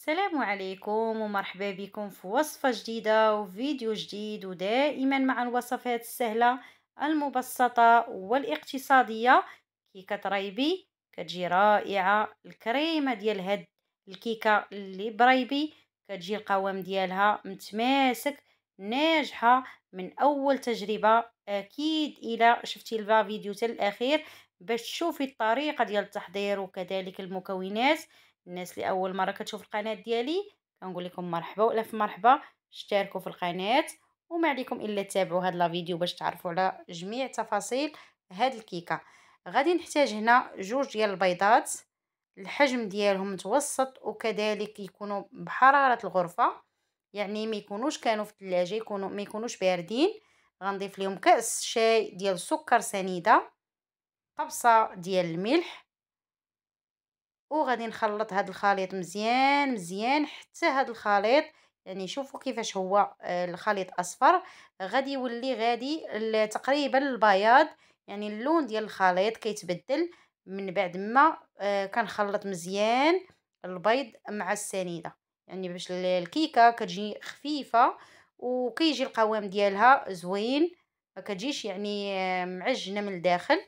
السلام عليكم ومرحبا بكم في وصفة جديدة وفيديو جديد ودائما مع الوصفات السهلة المبسطة والاقتصادية كيكة طريبي كتجي رائعة الكريمة ديال هاد الكيكة اللي بريبي كتجي القوام ديالها متماسك ناجحة من أول تجربة أكيد إلى شفتي تاع تالاخير باش تشوفي الطريقة ديال التحضير وكذلك المكونات الناس اللي اول مره كتشوف القناه ديالي كنقول لكم مرحبا ولا في مرحبا اشتركوا في القناه وما عليكم الا تتابعوا هاد لا فيديو باش تعرفوا على جميع تفاصيل هاد الكيكه غادي نحتاج هنا جوج ديال البيضات الحجم ديالهم متوسط وكذلك يكونوا بحراره الغرفه يعني ما يكونوش كانوا في الثلاجه يكونوا ما يكونوش باردين غنضيف لهم كاس شاي ديال سكر سنيده قبصه ديال الملح وغادي نخلط هذا الخليط مزيان مزيان حتى هذا الخليط يعني شوفوا كيفاش هو آه، الخليط اصفر غادي يولي غادي تقريبا البياض يعني اللون ديال الخليط كيتبدل من بعد ما آه، كنخلط مزيان البيض مع السنيده يعني باش الكيكه كتجي خفيفه وكيجي القوام ديالها زوين ما كتجيش يعني آه، معجنه من الداخل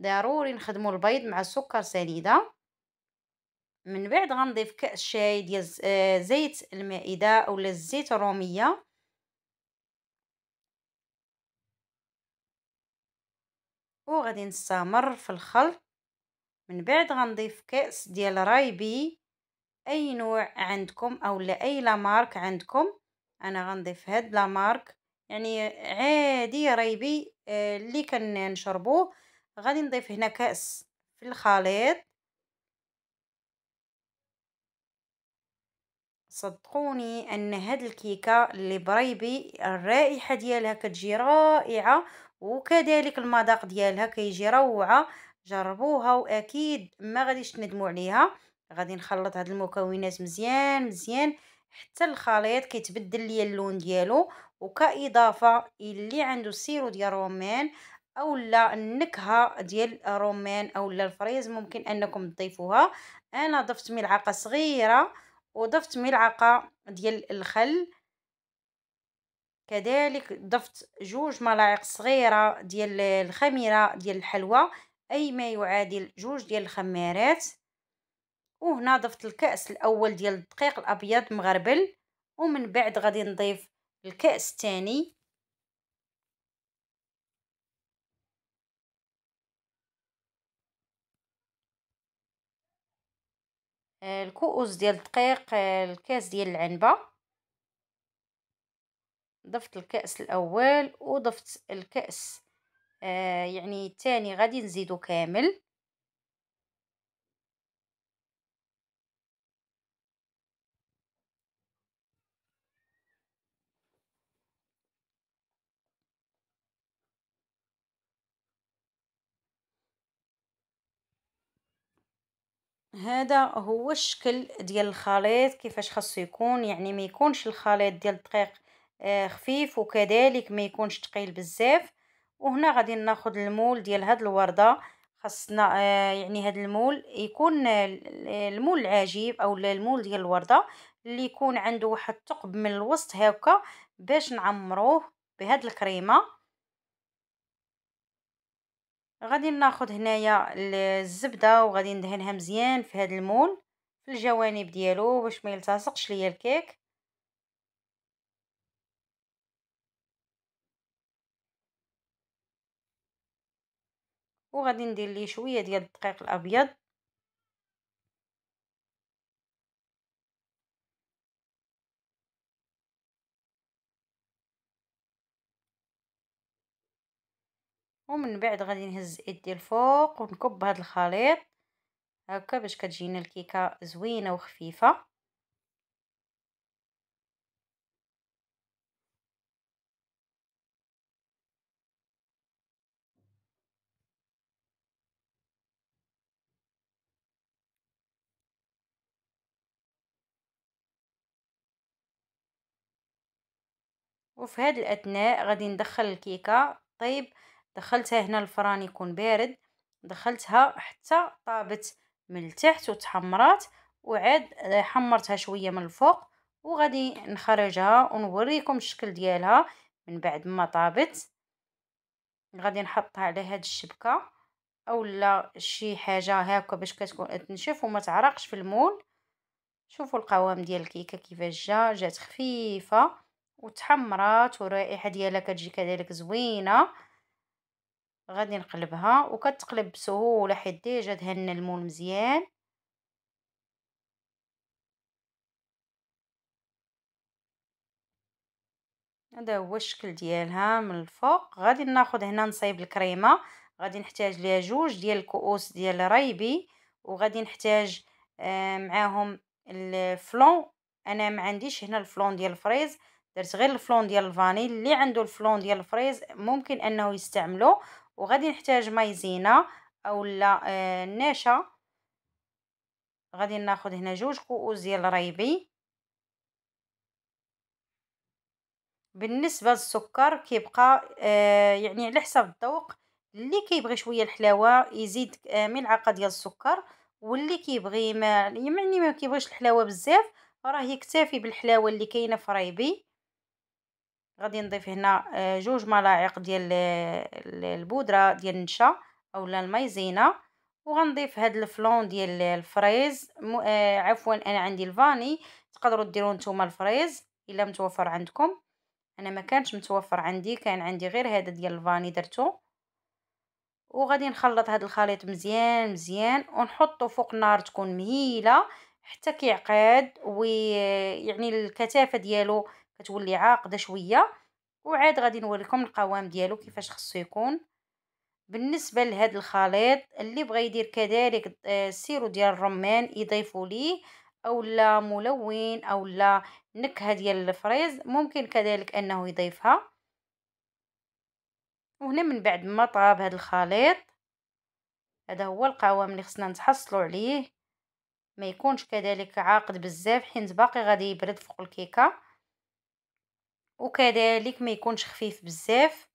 ضروري نخدموا البيض مع السكر سنيده من بعد غنضيف كأس شاي ديال آه، زيت المائدة أولا الزيت الرومية وغادي نستمر في الخلط من بعد غنضيف كأس ديال رايبي أي نوع عندكم أولا أي لامارك عندكم أنا غنضيف هاد لامارك يعني عادي رايبي آه، اللي كنشربوه غادي نضيف هنا كأس في الخليط صدقوني ان هاد الكيكه اللي بريبي الرائحه ديالها كتجي رائعه وكذلك المذاق ديالها كيجي روعه جربوها واكيد ما غاديش تندموا عليها غادي نخلط هاد المكونات مزيان مزيان حتى الخليط كيتبدل ليا اللون ديالو وكاضافه اللي عنده سيرو ديال الرومان اولا النكهه ديال الرومان اولا الفريز ممكن انكم تضيفوها انا ضفت ملعقه صغيره وضفت ملعقة ديال الخل كذلك ضفت جوج ملاعق صغيرة ديال الخميرة ديال الحلوى أي ما يعادل جوج ديال الخمارات وهنا ضفت الكأس الأول ديال الدقيق الأبيض مغربل ومن بعد غادي نضيف الكأس الثاني الكؤوس ديال الدقيق الكاس ديال العنبه ضفت الكاس الاول وضفت الكاس آه، يعني الثاني غادي نزيدو كامل هذا هو الشكل ديال الخليط كيفاش خاصو يكون يعني ما يكونش الخليط ديال الدقيق آه، خفيف وكذلك ما يكونش ثقيل بزاف وهنا غادي ناخذ المول ديال هاد الورده خاصنا آه، يعني هاد المول يكون آه، المول العجيب او المول ديال الورده اللي يكون عنده واحد الثقب من الوسط هكا باش نعمروه بهاد الكريمه غادي ناخذ هنايا الزبده وغادي ندهنها مزيان في هذا المول في الجوانب ديالو باش ما يلتصقش ليا الكيك وغادي ندير ليه شويه ديال الدقيق الابيض ومن بعد غادي نهز ايدي الفوق ونكب هذا الخليط هكا باش كتجينا الكيكه زوينه وخفيفه وفي هذا الاثناء غادي ندخل الكيكه طيب دخلتها هنا الفران يكون بارد دخلتها حتى طابت من التحت وتحمرات وعاد حمرتها شويه من الفوق وغادي نخرجها ونوريكم الشكل ديالها من بعد ما طابت غادي نحطها على هاد الشبكه اولا شي حاجه هكا باش كتكون تنشف وما تعرقش في المول شوفوا القوام ديال الكيكه كيفاش جا جات خفيفه وتحمرات ورائحه ديالها كتجي كذلك زوينه غادي نقلبها وكتقلب بسهوله حيت ديجا دهنا المول مزيان هذا هو الشكل ديالها من الفوق غادي ناخذ هنا نصايب الكريمه غادي نحتاج ليها جوج ديال الكؤوس ديال ريبي وغادي نحتاج آه معاهم الفلون انا ما عنديش هنا الفلون ديال الفريز درت غير الفلون ديال الفاني اللي عنده الفلون ديال الفريز ممكن انه يستعملو وغادي نحتاج مايزينا اولا آه النشا غادي ناخذ هنا جوج كؤوس ديال الريبي بالنسبه للسكر كيبقى آه يعني على حسب الذوق اللي كيبغي شويه الحلاوه يزيد آه ملعقه ديال السكر واللي كيبغي ما يعني ما كيبغيش الحلاوه بزاف راه يكتفي بالحلاوه اللي كاينه في ريبي غادي نضيف هنا آه، جوج ملاعق ديال آه، البودره ديال النشا اولا المايزينا وغنضيف هاد الفلون ديال الفريز آه، عفوا انا عندي الفاني تقدروا ديروا نتوما الفريز الا متوفر عندكم انا ما كانش متوفر عندي كان عندي غير هذا ديال الفاني درتو وغادي نخلط هاد الخليط مزيان مزيان ونحطه فوق النار تكون مهيله حتى كيعقد ويعني الكثافه ديالو كتولي عاقده شويه وعاد غادي نوريكم القوام ديالو كيفاش خصو يكون بالنسبه لهذا الخليط اللي بغى يدير كذلك آه، السيرو ديال الرمان يضيفوا ليه اولا ملون اولا نكهه ديال الفريز ممكن كذلك انه يضيفها وهنا من بعد ما طاب هذا الخليط هذا هو القوام اللي خصنا نتحصلوا عليه ما يكونش كذلك عاقد بزاف حيت باقي غادي يبرد فوق الكيكه وكذلك ما يكونش خفيف بزاف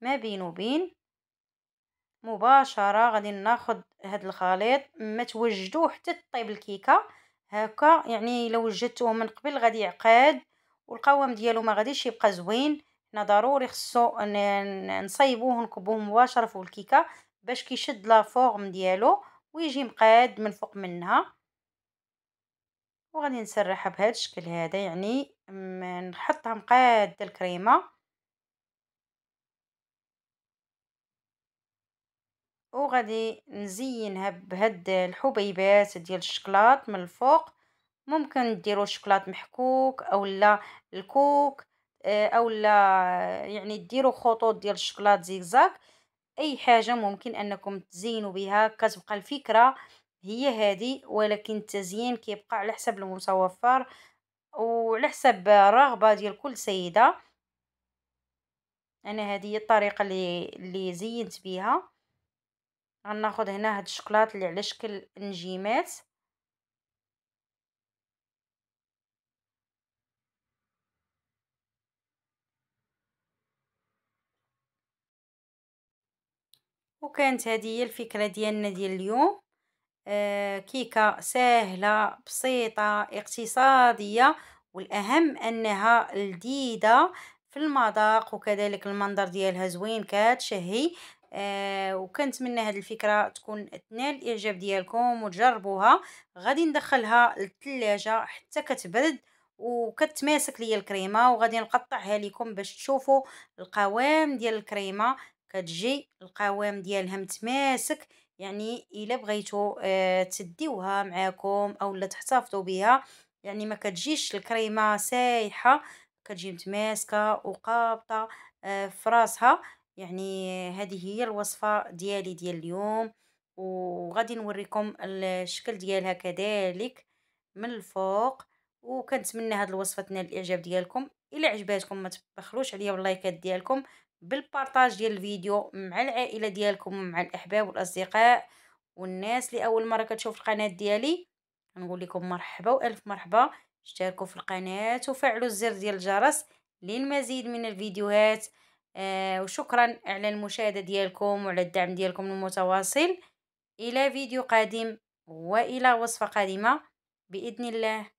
ما بين وبين مباشره غادي ناخذ هذا الخليط ما توجدوه حتى تطيب الكيكه هكا يعني الا وجدتوه من قبل غادي يعقد والقوام ديالو ما غاديش يبقى زوين حنا ضروري خصو نصايبوه ونكبوه مباشره فوق الكيكه باش كيشد لا فورم ديالو ويجي مقاد من فوق منها وغادي نسرحها بهذا الشكل هذا يعني نحطها مقاد الكريمه وغادي نزينها بهاد الحبيبات ديال الشكلاط من الفوق ممكن ديروا شكلاط محكوك او لا الكوك آه، او لا آه، يعني ديروا خطوط ديال الشكلاط زيكزاك اي حاجه ممكن انكم تزينوا بها كتبقى الفكره هي هذه ولكن التزيين كيبقى على حسب المتوفر وعلى حسب الرغبه ديال كل سيده انا هذه هي الطريقه اللي اللي زينت بها غناخذ هنا هاد الشكلاط اللي على شكل نجيمات وكانت هذه هي الفكره ديالنا ديال اليوم آه، كيكة سهلة بسيطة اقتصادية والأهم أنها لديدة في المذاق وكذلك المنظر ديالها زوين كتشهي آه من هذه الفكره تكون تنال الاعجاب ديالكم وتجربوها غادي ندخلها للثلاجه حتى كتبرد وكتماسك ليا الكريمه وغادي نقطعها لكم باش تشوفوا القوام ديال الكريمه كتجي القوام ديالها متماسك يعني الا بغيتو آه، تديوها معاكم اولا تحتفظوا بها يعني ما كتجيش الكريمه سايحه كتجي متماسكه وقابطه آه، في راسها يعني هذه هي الوصفه ديالي ديال اليوم وغادي نوريكم الشكل ديالها كذلك من الفوق وكنتمنى هاد الوصفه تنال الاعجاب ديالكم الا عجباتكم ما تبخلوش عليا باللايكات ديالكم بالبارطاج ديال الفيديو مع العائله ديالكم مع الاحباب والاصدقاء والناس اللي اول مره كتشوف القناه ديالي نقول لكم مرحبا والف مرحبا اشتركوا في القناه وفعلوا الزر ديال الجرس للمزيد من الفيديوهات آه وشكرا على المشاهده ديالكم وعلى الدعم ديالكم المتواصل الى فيديو قادم والى وصفه قادمه باذن الله